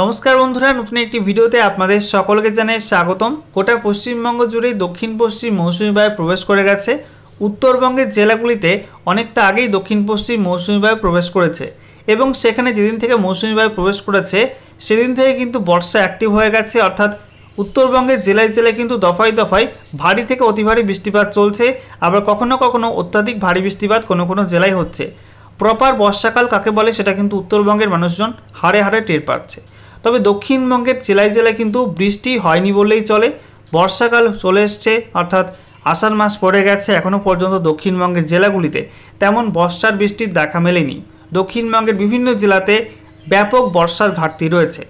নমস্কার বন্ধুরা নতুন একটি ভিডিওতে আপনাদের সকলকে জানাই স্বাগতম গোটা পশ্চিমবঙ্গ জুড়ে দক্ষিণ পশ্চিম মৌসুমি বায়ু প্রবেশ করে গেছে উত্তরবঙ্গের জেলাগুলিতে অনেকটা আগেই দক্ষিণ পশ্চিম মৌসুমী বায়ু প্রবেশ করেছে এবং সেখানে যেদিন থেকে মৌসুমি বায়ু প্রবেশ করেছে সেদিন থেকে কিন্তু বর্ষা অ্যাক্টিভ হয়ে গেছে অর্থাৎ উত্তরবঙ্গের জেলায় জেলায় কিন্তু দফায় দফায় ভারী থেকে অতি ভারী বৃষ্টিপাত চলছে আবার কখনো কখনো অত্যাধিক ভারী বৃষ্টিপাত কোনো কোনো জেলায় হচ্ছে প্রপার বর্ষাকাল কাকে বলে সেটা কিন্তু উত্তরবঙ্গের মানুষজন হারে হারে টের পাচ্ছে তবে দক্ষিণবঙ্গের জেলায় জেলায় কিন্তু বৃষ্টি হয়নি বললেই চলে বর্ষাকাল চলে এসছে অর্থাৎ আষাঢ় মাস পড়ে গেছে এখনও পর্যন্ত দক্ষিণবঙ্গের জেলাগুলিতে তেমন বর্ষার বৃষ্টির দেখা মেলেনি দক্ষিণবঙ্গের বিভিন্ন জেলাতে ব্যাপক বর্ষার ঘাটতি রয়েছে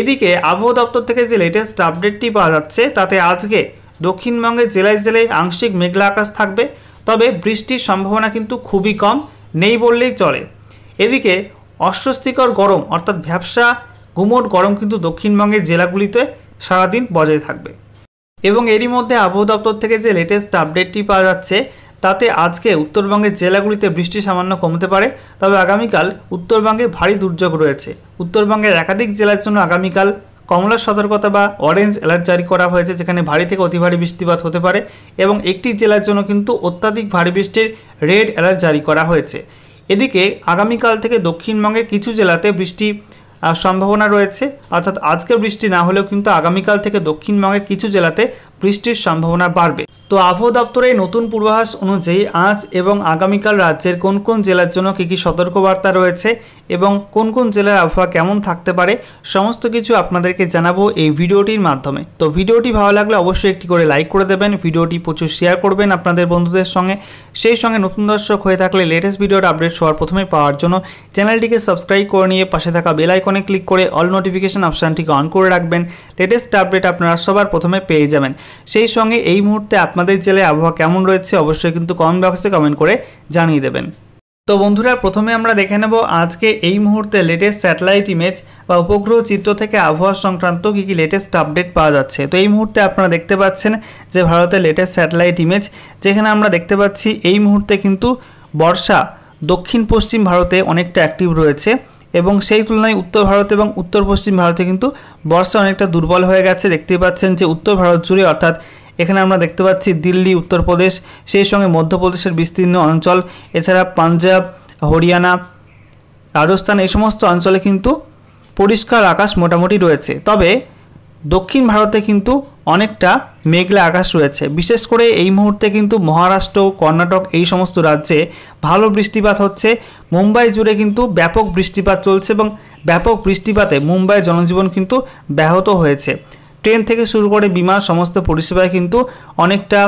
এদিকে আবহাওয়া দপ্তর থেকে যে লেটেস্ট আপডেটটি পাওয়া যাচ্ছে তাতে আজকে দক্ষিণবঙ্গের জেলায় জেলায় আংশিক মেঘলা আকাশ থাকবে তবে বৃষ্টির সম্ভাবনা কিন্তু খুবই কম নেই বললেই চলে এদিকে অস্বস্তিকর গরম অর্থাৎ ব্যবসা গুমোট গরম কিন্তু দক্ষিণবঙ্গের জেলাগুলিতে সারাদিন বজায় থাকবে এবং এরই মধ্যে আবহাওয়া দপ্তর থেকে যে লেটেস্ট আপডেটটি পাওয়া যাচ্ছে তাতে আজকে উত্তরবঙ্গের জেলাগুলিতে বৃষ্টি সামান্য কমতে পারে তবে আগামীকাল উত্তরবঙ্গে ভারী দুর্যোগ রয়েছে উত্তরবঙ্গের একাধিক জেলার জন্য আগামীকাল কমলার সতর্কতা বা অরেঞ্জ অ্যালার্ট জারি করা হয়েছে যেখানে ভারী থেকে অতি ভারী বৃষ্টিপাত হতে পারে এবং একটি জেলার জন্য কিন্তু অত্যাধিক ভারী বৃষ্টির রেড অ্যালার্ট জারি করা হয়েছে এদিকে আগামীকাল থেকে দক্ষিণবঙ্গের কিছু জেলাতে বৃষ্টি সম্ভাবনা রয়েছে অর্থাৎ আজকে বৃষ্টি না হলেও কিন্তু আগামীকাল থেকে দক্ষিণবঙ্গের কিছু জেলাতে বৃষ্টির সম্ভাবনা বাড়বে তো আবহাওয়া দপ্তরের নতুন পূর্বাভাস অনুযায়ী আজ এবং আগামীকাল রাজ্যের কোন কোন জেলার জন্য কী কী সতর্কবার্তা রয়েছে এবং কোন কোন জেলার আবহাওয়া কেমন থাকতে পারে সমস্ত কিছু আপনাদেরকে জানাবো এই ভিডিওটির মাধ্যমে তো ভিডিওটি ভালো লাগলে অবশ্যই একটি করে লাইক করে দেবেন ভিডিওটি প্রচুর শেয়ার করবেন আপনাদের বন্ধুদের সঙ্গে সেই সঙ্গে নতুন দর্শক হয়ে থাকলে লেটেস্ট ভিডিওর আপডেট সবার প্রথমে পাওয়ার জন্য চ্যানেলটিকে সাবস্ক্রাইব করে নিয়ে পাশে থাকা বেল আইকনে ক্লিক করে অল নোটিফিকেশন অপশানটিকে অন করে রাখবেন লেটেস্ট আপডেট আপনারা সবার প্রথমে পেয়ে যাবেন সেই সঙ্গে এই মুহূর্তে আপনাদের আপনাদের জেলায় আবহাওয়া কেমন রয়েছে অবশ্যই কিন্তু কমেন্ট বক্সে কমেন্ট করে জানিয়ে দেবেন তো বন্ধুরা প্রথমে আমরা দেখে নেব আজকে এই মুহূর্তে লেটেস্ট স্যাটেলাইট ইমেজ বা উপগ্রহ চিত্র থেকে আবহাওয়া সংক্রান্ত কী কী লেটেস্ট আপডেট পাওয়া যাচ্ছে তো এই মুহূর্তে আপনারা দেখতে পাচ্ছেন যে ভারতের লেটেস্ট স্যাটেলাইট ইমেজ যেখানে আমরা দেখতে পাচ্ছি এই মুহূর্তে কিন্তু বর্ষা দক্ষিণ পশ্চিম ভারতে অনেকটা অ্যাক্টিভ রয়েছে এবং সেই তুলনায় উত্তর ভারত এবং উত্তর পশ্চিম ভারতে কিন্তু বর্ষা অনেকটা দুর্বল হয়ে গেছে দেখতে পাচ্ছেন যে উত্তর ভারত জুড়ে অর্থাৎ এখানে আমরা দেখতে পাচ্ছি দিল্লি উত্তরপ্রদেশ সেই সঙ্গে মধ্যপ্রদেশের বিস্তীর্ণ অঞ্চল এছাড়া পাঞ্জাব হরিয়ানা রাজস্থান এই সমস্ত অঞ্চলে কিন্তু পরিষ্কার আকাশ মোটামুটি রয়েছে তবে দক্ষিণ ভারতে কিন্তু অনেকটা মেঘলা আকাশ রয়েছে বিশেষ করে এই মুহূর্তে কিন্তু মহারাষ্ট্র কর্ণাটক এই সমস্ত রাজ্যে ভালো বৃষ্টিপাত হচ্ছে মুম্বাই জুড়ে কিন্তু ব্যাপক বৃষ্টিপাত চলছে এবং ব্যাপক বৃষ্টিপাতে মুম্বাইয়ের জনজীবন কিন্তু ব্যাহত হয়েছে ট্রেন থেকে শুরু করে বিমান সমস্ত পরিষেবায় কিন্তু অনেকটা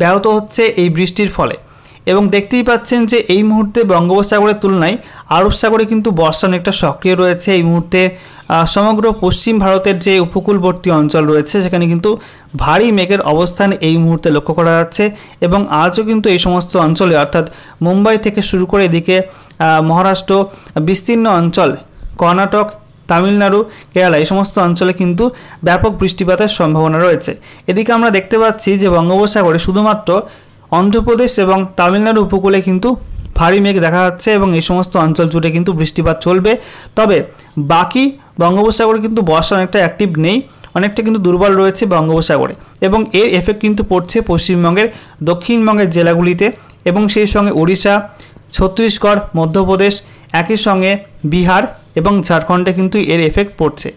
ব্যাহত হচ্ছে এই বৃষ্টির ফলে এবং দেখতেই পাচ্ছেন যে এই মুহূর্তে বঙ্গোপসাগরের তুলনায় আরব সাগরে কিন্তু বর্ষা অনেকটা সক্রিয় রয়েছে এই মুহূর্তে সমগ্র পশ্চিম ভারতের যে উপকূলবর্তী অঞ্চল রয়েছে সেখানে কিন্তু ভারী মেঘের অবস্থান এই মুহূর্তে লক্ষ্য করা যাচ্ছে এবং আজও কিন্তু এই সমস্ত অঞ্চলে অর্থাৎ মুম্বাই থেকে শুরু করে এদিকে মহারাষ্ট্র বিস্তীর্ণ অঞ্চল কর্ণাটক তামিলনাড়ু কেরালা এই সমস্ত অঞ্চলে কিন্তু ব্যাপক বৃষ্টিপাতের সম্ভাবনা রয়েছে এদিকে আমরা দেখতে পাচ্ছি যে বঙ্গোপসাগরে শুধুমাত্র অন্ধ্রপ্রদেশ এবং তামিলনাড়ু উপকূলে কিন্তু ভারী মেঘ দেখা যাচ্ছে এবং এই সমস্ত অঞ্চল জুড়ে কিন্তু বৃষ্টিপাত চলবে তবে বাকি বঙ্গোপসাগর কিন্তু বর্ষা অনেকটা অ্যাক্টিভ নেই অনেকটা কিন্তু দুর্বল রয়েছে বঙ্গোপসাগরে এবং এর এফেক্ট কিন্তু পড়ছে পশ্চিমবঙ্গের দক্ষিণবঙ্গের জেলাগুলিতে এবং সেই সঙ্গে ওড়িশা ছত্তিশগড় মধ্যপ্রদেশ একই সঙ্গে বিহার এবং ঝাড়খণ্ডে কিন্তু এর এফেক্ট পড়ছে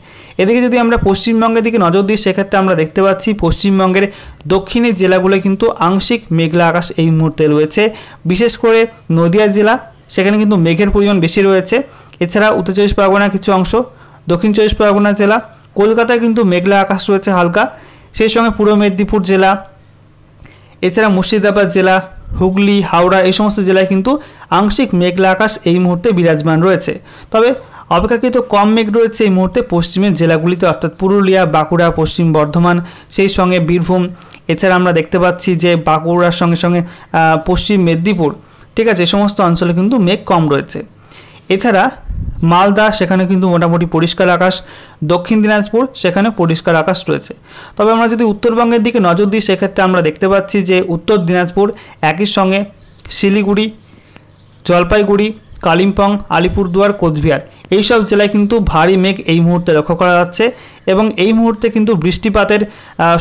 এদিকে যদি আমরা পশ্চিমবঙ্গের দিকে নজর দিই সেক্ষেত্রে আমরা দেখতে পাচ্ছি পশ্চিমবঙ্গের দক্ষিণের জেলাগুলো কিন্তু আংশিক মেঘলা আকাশ এই মুহূর্তে রয়েছে বিশেষ করে নদিয়া জেলা সেখানে কিন্তু মেঘের পরিমাণ বেশি রয়েছে এছাড়া উত্তর চব্বিশ পরগনা কিছু অংশ দক্ষিণ চব্বিশ পরগনা জেলা কলকাতায় কিন্তু মেঘলা আকাশ রয়েছে হালকা সেই সঙ্গে পূর্ব মেদিনীপুর জেলা এছাড়া মুর্শিদাবাদ জেলা হুগলি হাওড়া এই সমস্ত জেলায় কিন্তু আংশিক মেঘলা আকাশ এই মুহূর্তে বিরাজমান রয়েছে তবে অপেক্ষাকৃত কম মেঘ রয়েছে এই মুহূর্তে পশ্চিমের জেলাগুলিতে অর্থাৎ পুরুলিয়া বাঁকুড়া পশ্চিম বর্ধমান সেই সঙ্গে বীরভূম এছাড়া আমরা দেখতে পাচ্ছি যে বাঁকুড়ার সঙ্গে সঙ্গে পশ্চিম মেদিনীপুর ঠিক আছে এ সমস্ত অঞ্চলে কিন্তু মেঘ কম রয়েছে এছাড়া মালদা সেখানে কিন্তু মোটামুটি পরিষ্কার আকাশ দক্ষিণ দিনাজপুর সেখানে পরিষ্কার আকাশ রয়েছে তবে আমরা যদি উত্তরবঙ্গের দিকে নজর দিই সেক্ষেত্রে আমরা দেখতে পাচ্ছি যে উত্তর দিনাজপুর একই সঙ্গে শিলিগুড়ি জলপাইগুড়ি কালিম্পং আলিপুরদুয়ার কোচবিহার এইসব জেলায় কিন্তু ভারী মেঘ এই মুহূর্তে লক্ষ্য করা যাচ্ছে এবং এই মুহূর্তে কিন্তু বৃষ্টিপাতের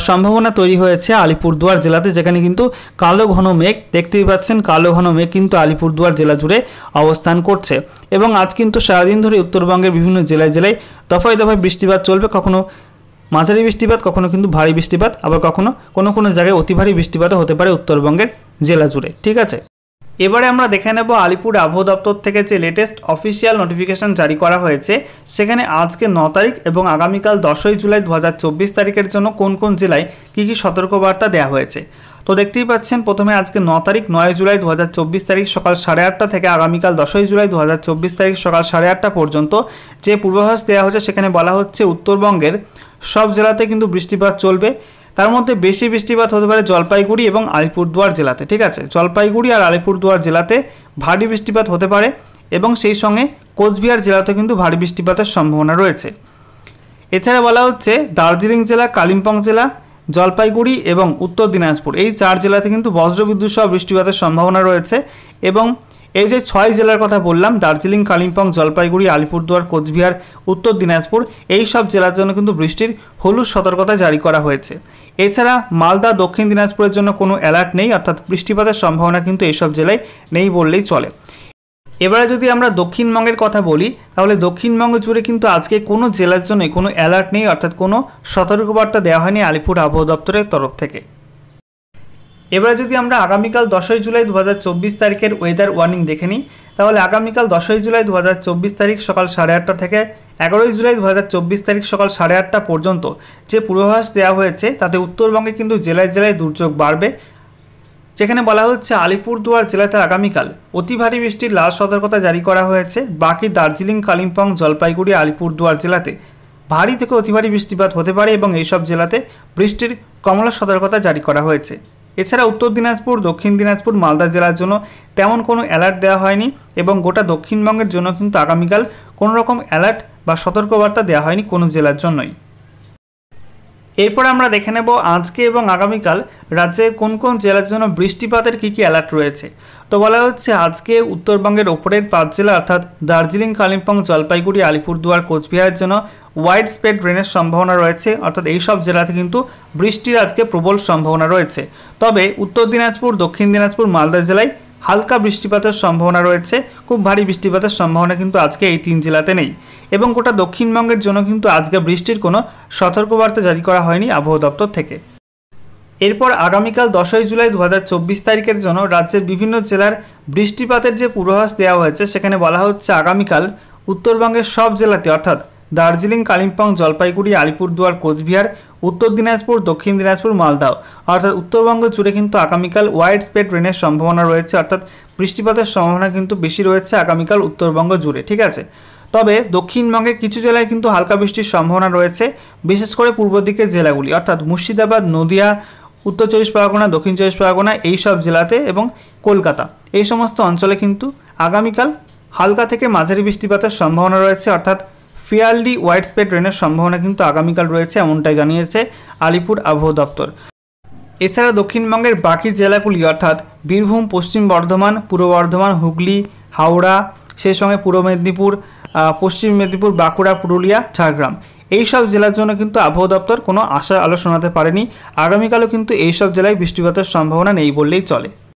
সম্ভাবনা তৈরি হয়েছে আলিপুরদুয়ার জেলাতে যেখানে কিন্তু কালো ঘন মেঘ দেখতেই পাচ্ছেন কালো ঘন মেঘ কিন্তু আলিপুরদুয়ার জেলা জুড়ে অবস্থান করছে এবং আজ কিন্তু সারাদিন ধরে উত্তরবঙ্গের বিভিন্ন জেলায় জেলায় দফায় দফায় বৃষ্টিপাত চলবে কখনো মাঝারি বৃষ্টিপাত কখনো কিন্তু ভারী বৃষ্টিপাত আবার কখনো কোনো কোনো জায়গায় অতি ভারী বৃষ্টিপাতও হতে পারে উত্তরবঙ্গের জেলা জুড়ে ঠিক আছে এবারে আমরা দেখে নেব আলিপুর আবহাওয়া দপ্তর থেকে যে লেটেস্ট অফিসিয়াল নোটিফিকেশান জারি করা হয়েছে সেখানে আজকে ন তারিখ এবং আগামীকাল দশই জুলাই দু তারিখের জন্য কোন কোন জেলায় কী কী সতর্কবার্তা দেওয়া হয়েছে তো দেখতেই পাচ্ছেন প্রথমে আজকে ন তারিখ নয় জুলাই দু তারিখ সকাল সাড়ে আটটা থেকে আগামীকাল দশই জুলাই দু তারিখ সকাল সাড়ে আটটা পর্যন্ত যে পূর্বাভাস দেওয়া হচ্ছে সেখানে বলা হচ্ছে উত্তরবঙ্গের সব জেলাতে কিন্তু বৃষ্টিপাত চলবে তার মধ্যে বেশি বৃষ্টিপাত হতে পারে জলপাইগুড়ি এবং আলিপুরদুয়ার জেলাতে ঠিক আছে জলপাইগুড়ি আর আলিপুরদুয়ার জেলাতে ভারী বৃষ্টিপাত হতে পারে এবং সেই সঙ্গে কোচবিহার জেলাতেও কিন্তু ভারী বৃষ্টিপাতের সম্ভাবনা রয়েছে এছাড়া বলা হচ্ছে দার্জিলিং জেলা কালিম্পং জেলা জলপাইগুড়ি এবং উত্তর দিনাজপুর এই চার জেলাতে কিন্তু বজ্রবিদ্যুৎ সহ বৃষ্টিপাতের সম্ভাবনা রয়েছে এবং এই যে ছয় জেলার কথা বললাম দার্জিলিং কালিম্পং জলপাইগুড়ি আলিপুরদুয়ার কোচবিহার উত্তর দিনাজপুর এই সব জেলার জন্য কিন্তু বৃষ্টির হলুদ সতর্কতা জারি করা হয়েছে এছাড়া মালদা দক্ষিণ দিনাজপুরের জন্য কোনো অ্যালার্ট নেই অর্থাৎ বৃষ্টিপাতের সম্ভাবনা কিন্তু এইসব জেলায় নেই বললেই চলে এবারে যদি আমরা দক্ষিণবঙ্গের কথা বলি তাহলে দক্ষিণবঙ্গ জুড়ে কিন্তু আজকে কোনো জেলার জন্য কোনো অ্যালার্ট নেই অর্থাৎ কোনো সতর্কবার্তা দেওয়া হয়নি আলিপুর আবহাওয়া দপ্তরের তরফ থেকে এবারে যদি আমরা আগামীকাল দশই জুলাই দু তারিখের ওয়েদার ওয়ার্নিং দেখে নিই তাহলে আগামীকাল দশই জুলাই দু তারিখ সকাল সাড়ে আটটা থেকে এগারোই জুলাই দু তারিখ সকাল সাড়ে আটটা পর্যন্ত যে পূর্বাভাস দেওয়া হয়েছে তাতে উত্তরবঙ্গে কিন্তু জেলায় জেলায় দুর্যোগ বাড়বে যেখানে বলা হচ্ছে আলিপুরদুয়ার জেলাতে আগামীকাল অতি ভারী বৃষ্টির লাল সতর্কতা জারি করা হয়েছে বাকি দার্জিলিং কালিম্পং জলপাইগুড়ি আলিপুরদুয়ার জেলাতে ভারী থেকে অতি ভারী বৃষ্টিপাত হতে পারে এবং এইসব জেলাতে বৃষ্টির কমলা সতর্কতা জারি করা হয়েছে এছাড়া উত্তর দিনাজপুর দক্ষিণ দিনাজপুর মালদা জেলার জন্য তেমন কোনো অ্যালার্ট দেওয়া হয়নি এবং গোটা দক্ষিণবঙ্গের জন্য কিন্তু আগামীকাল কোনো রকম অ্যালার্ট বা সতর্কবার্তা দেওয়া হয়নি কোনো জেলার জন্যই এরপরে আমরা দেখে নেব আজকে এবং আগামীকাল রাজ্যের কোন কোন জেলার জন্য বৃষ্টিপাতের কী কী অ্যালার্ট রয়েছে তো বলা হচ্ছে আজকে উত্তরবঙ্গের ওপরের পাঁচ জেলা অর্থাৎ দার্জিলিং কালিম্পং জলপাইগুড়ি আলিপুরদুয়ার কোচবিহারের জন্য ওয়াইড স্প্রেড ড্রেনের সম্ভাবনা রয়েছে অর্থাৎ এই সব জেলাতে কিন্তু বৃষ্টির আজকে প্রবল সম্ভাবনা রয়েছে তবে উত্তর দিনাজপুর দক্ষিণ দিনাজপুর মালদা জেলায় হালকা বৃষ্টিপাতের সম্ভাবনা রয়েছে খুব ভারী বৃষ্টিপাতের সম্ভাবনা কিন্তু আজকে এই তিন জেলাতে নেই এবং গোটা দক্ষিণবঙ্গের জন্য কিন্তু আজকে বৃষ্টির কোনো সতর্কবার্তা জারি করা হয়নি আবহাওয়া দপ্তর থেকে এরপর আগামীকাল দশই জুলাই দু তারিখের জন্য রাজ্যের বিভিন্ন জেলার বৃষ্টিপাতের যে পূর্বাভাস দেওয়া হয়েছে সেখানে বলা হচ্ছে আগামীকাল উত্তরবঙ্গের সব জেলাতে অর্থাৎ দার্জিলিং কালিম্পং জলপাইগুড়ি আলিপুরদুয়ার কোচবিহার উত্তর দিনাজপুর দক্ষিণ দিনাজপুর মালদাও অর্থাৎ উত্তরবঙ্গ জুড়ে কিন্তু আগামীকাল ওয়াইড স্প্রেড রেনের সম্ভাবনা রয়েছে অর্থাৎ বৃষ্টিপাতের সম্ভাবনা কিন্তু বেশি রয়েছে আগামীকাল উত্তরবঙ্গ জুড়ে ঠিক আছে তবে দক্ষিণবঙ্গের কিছু জেলায় কিন্তু হালকা বৃষ্টির সম্ভাবনা রয়েছে বিশেষ করে পূর্ব দিকের জেলাগুলি অর্থাৎ মুর্শিদাবাদ নদিয়া উত্তর চব্বিশ পরগনা দক্ষিণ চব্বিশ পরগনা এই সব জেলাতে এবং কলকাতা এই সমস্ত অঞ্চলে কিন্তু আগামীকাল হালকা থেকে মাঝারি বৃষ্টিপাতের সম্ভাবনা রয়েছে অর্থাৎ ফিয়ালডি হোয়াইট স্প্রেড রেনের সম্ভাবনা কিন্তু আগামীকাল রয়েছে এমনটাই জানিয়েছে আলিপুর আবহাওয়া দপ্তর এছাড়া দক্ষিণবঙ্গের বাকি জেলাগুলি অর্থাৎ বীরভূম পশ্চিম বর্ধমান পূর্ব বর্ধমান হুগলি হাওড়া সেই সঙ্গে পূর্ব মেদিনীপুর পশ্চিম মেদিনীপুর বাঁকুড়া পুরুলিয়া ঝাড়গ্রাম এই সব জেলার জন্য কিন্তু আবহাওয়া দপ্তর কোনো আশা আলো শোনাতে পারেনি আগামীকালও কিন্তু এই সব জেলায় বৃষ্টিপাতের সম্ভাবনা নেই বললেই চলে